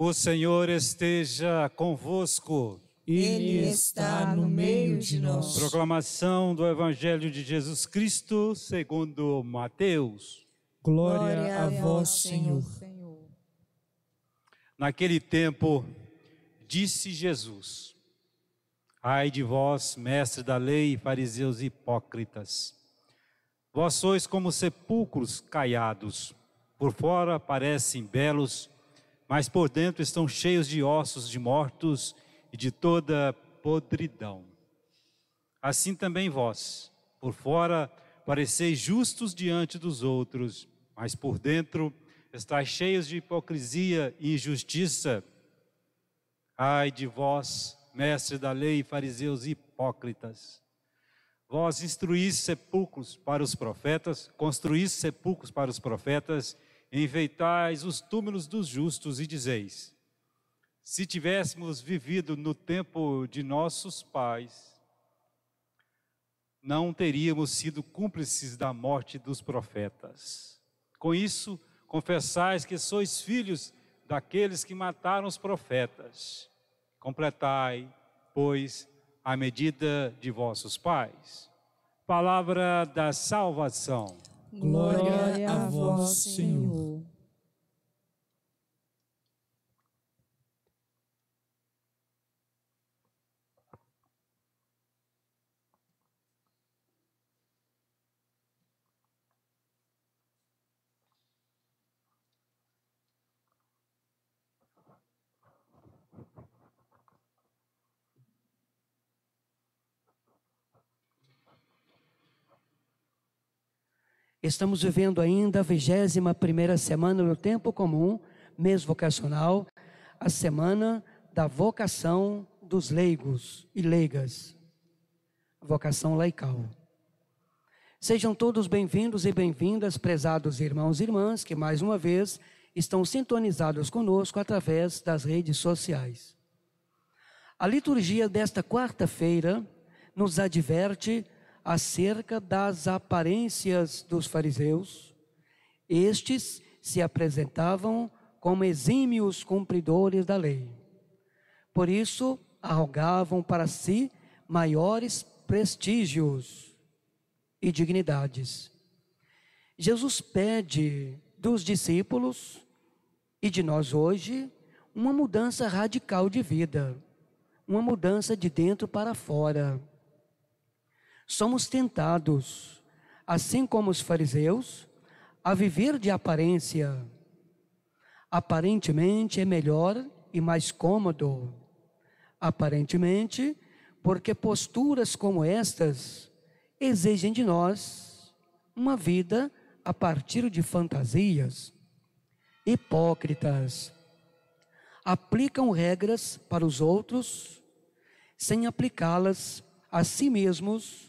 O Senhor esteja convosco. Ele está no meio de nós. Proclamação do Evangelho de Jesus Cristo, segundo Mateus. Glória, Glória a vós, Senhor. Naquele tempo, disse Jesus: Ai de vós, mestre da lei e fariseus hipócritas. Vós sois como sepulcros caiados, por fora parecem belos, mas por dentro estão cheios de ossos de mortos e de toda podridão. Assim também vós, por fora, pareceis justos diante dos outros, mas por dentro estáis cheios de hipocrisia e injustiça. Ai de vós, mestre da lei, fariseus hipócritas! Vós instruís sepulcros para os profetas, construís sepulcros para os profetas enfeitais os túmulos dos justos e dizeis: Se tivéssemos vivido no tempo de nossos pais, não teríamos sido cúmplices da morte dos profetas. Com isso, confessais que sois filhos daqueles que mataram os profetas. Completai, pois, a medida de vossos pais. Palavra da salvação. Glória a vós, Senhor. Estamos vivendo ainda a 21 semana do tempo comum, mês vocacional, a semana da vocação dos leigos e leigas, vocação laical. Sejam todos bem-vindos e bem-vindas, prezados irmãos e irmãs, que mais uma vez estão sintonizados conosco através das redes sociais. A liturgia desta quarta-feira nos adverte acerca das aparências dos fariseus, estes se apresentavam como exímios cumpridores da lei. Por isso, arrogavam para si maiores prestígios e dignidades. Jesus pede dos discípulos e de nós hoje uma mudança radical de vida, uma mudança de dentro para fora somos tentados, assim como os fariseus, a viver de aparência. Aparentemente é melhor e mais cômodo. Aparentemente, porque posturas como estas exigem de nós uma vida a partir de fantasias. Hipócritas aplicam regras para os outros sem aplicá-las a si mesmos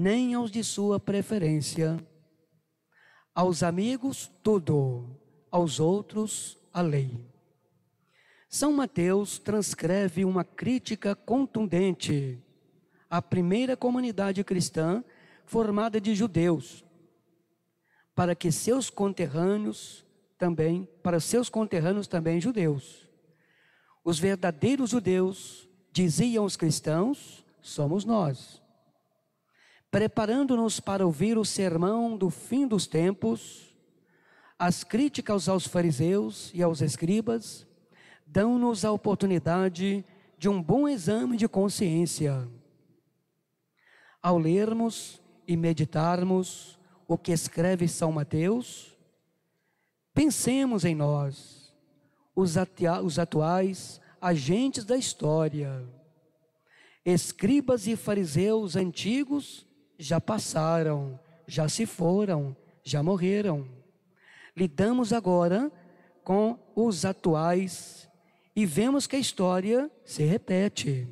nem aos de sua preferência. Aos amigos, tudo, aos outros, a lei. São Mateus transcreve uma crítica contundente à primeira comunidade cristã formada de judeus, para que seus conterrâneos também, para seus conterrâneos também judeus. Os verdadeiros judeus diziam os cristãos: somos nós preparando-nos para ouvir o sermão do fim dos tempos, as críticas aos fariseus e aos escribas dão-nos a oportunidade de um bom exame de consciência. Ao lermos e meditarmos o que escreve São Mateus, pensemos em nós, os, os atuais agentes da história, escribas e fariseus antigos já passaram, já se foram, já morreram. Lidamos agora com os atuais e vemos que a história se repete.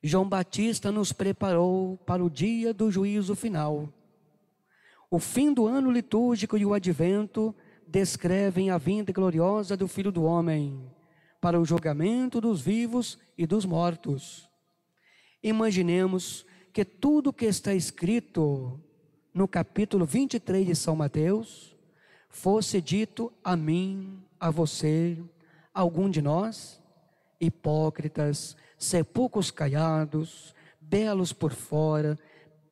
João Batista nos preparou para o dia do juízo final. O fim do ano litúrgico e o advento descrevem a vinda gloriosa do Filho do Homem para o julgamento dos vivos e dos mortos. Imaginemos que tudo que está escrito no capítulo 23 de São Mateus fosse dito a mim, a você, a algum de nós, hipócritas, sepulcros caiados, belos por fora,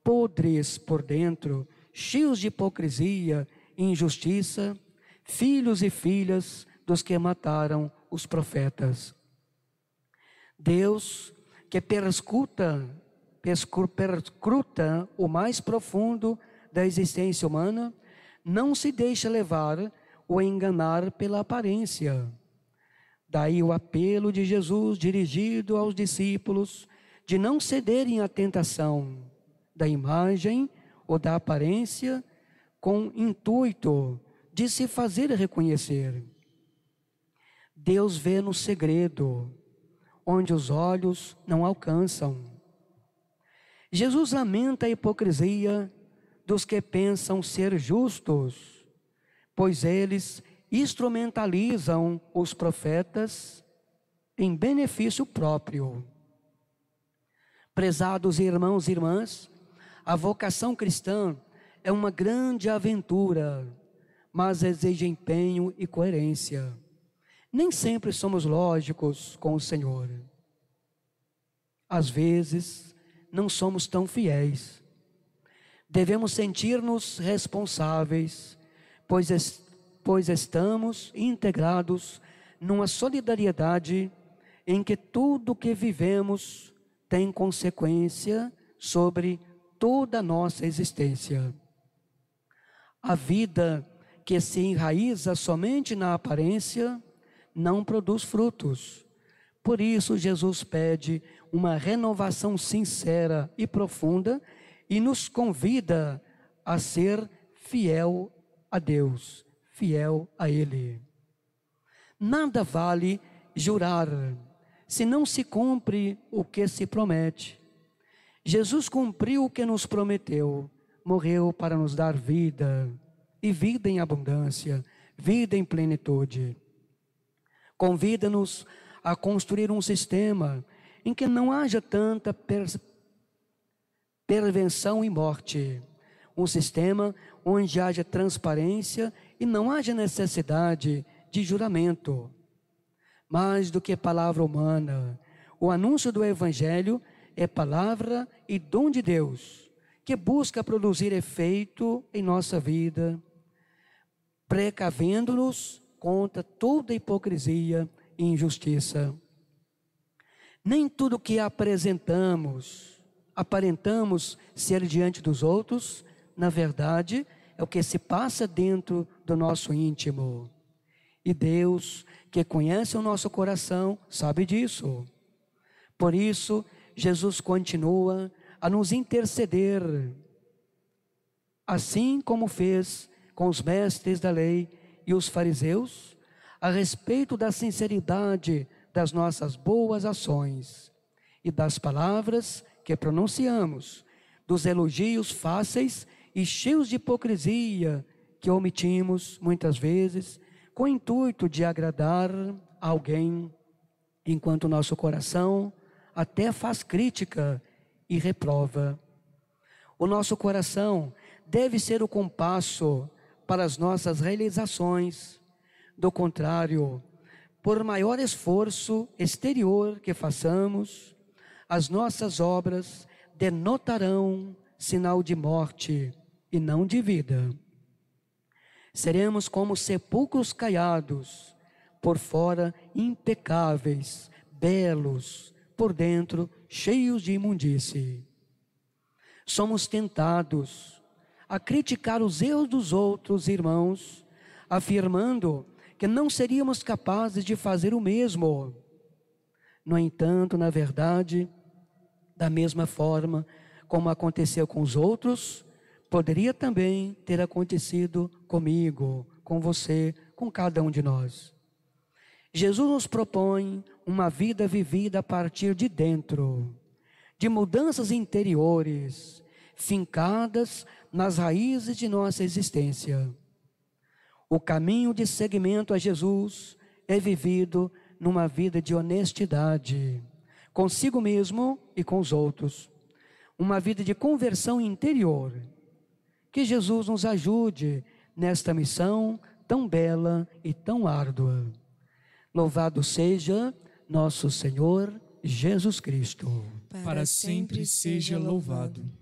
podres por dentro, cheios de hipocrisia e injustiça, filhos e filhas dos que mataram os profetas. Deus que perscuta perscruta o mais profundo da existência humana, não se deixa levar ou enganar pela aparência. Daí o apelo de Jesus dirigido aos discípulos de não cederem à tentação da imagem ou da aparência com intuito de se fazer reconhecer. Deus vê no segredo, onde os olhos não alcançam. Jesus lamenta a hipocrisia dos que pensam ser justos, pois eles instrumentalizam os profetas em benefício próprio. Prezados irmãos e irmãs, a vocação cristã é uma grande aventura, mas exige empenho e coerência. Nem sempre somos lógicos com o Senhor. Às vezes, não somos tão fiéis. Devemos sentir-nos responsáveis, pois, pois estamos integrados numa solidariedade em que tudo que vivemos tem consequência sobre toda a nossa existência. A vida que se enraiza somente na aparência não produz frutos. Por isso, Jesus pede uma renovação sincera e profunda e nos convida a ser fiel a Deus, fiel a Ele. Nada vale jurar se não se cumpre o que se promete. Jesus cumpriu o que nos prometeu, morreu para nos dar vida, e vida em abundância, vida em plenitude. Convida-nos a construir um sistema em que não haja tanta per pervenção e morte. Um sistema onde haja transparência e não haja necessidade de juramento. Mais do que palavra humana, o anúncio do Evangelho é palavra e dom de Deus, que busca produzir efeito em nossa vida, precavendo-nos contra toda hipocrisia e injustiça. Nem tudo que apresentamos, aparentamos ser diante dos outros, na verdade, é o que se passa dentro do nosso íntimo. E Deus, que conhece o nosso coração, sabe disso. Por isso, Jesus continua a nos interceder, assim como fez com os mestres da lei e os fariseus, a respeito da sinceridade das nossas boas ações e das palavras que pronunciamos, dos elogios fáceis e cheios de hipocrisia que omitimos muitas vezes, com o intuito de agradar alguém, enquanto nosso coração até faz crítica e reprova. O nosso coração deve ser o compasso para as nossas realizações. Do contrário, por maior esforço exterior que façamos, as nossas obras denotarão sinal de morte e não de vida. Seremos como sepulcros caiados, por fora impecáveis, belos, por dentro cheios de imundície. Somos tentados a criticar os erros dos outros irmãos, afirmando que não seríamos capazes de fazer o mesmo. No entanto, na verdade, da mesma forma como aconteceu com os outros, poderia também ter acontecido comigo, com você, com cada um de nós. Jesus nos propõe uma vida vivida a partir de dentro, de mudanças interiores, fincadas nas raízes de nossa existência. O caminho de seguimento a Jesus é vivido numa vida de honestidade, consigo mesmo e com os outros. Uma vida de conversão interior. Que Jesus nos ajude nesta missão tão bela e tão árdua. Louvado seja nosso Senhor Jesus Cristo. Para sempre seja louvado.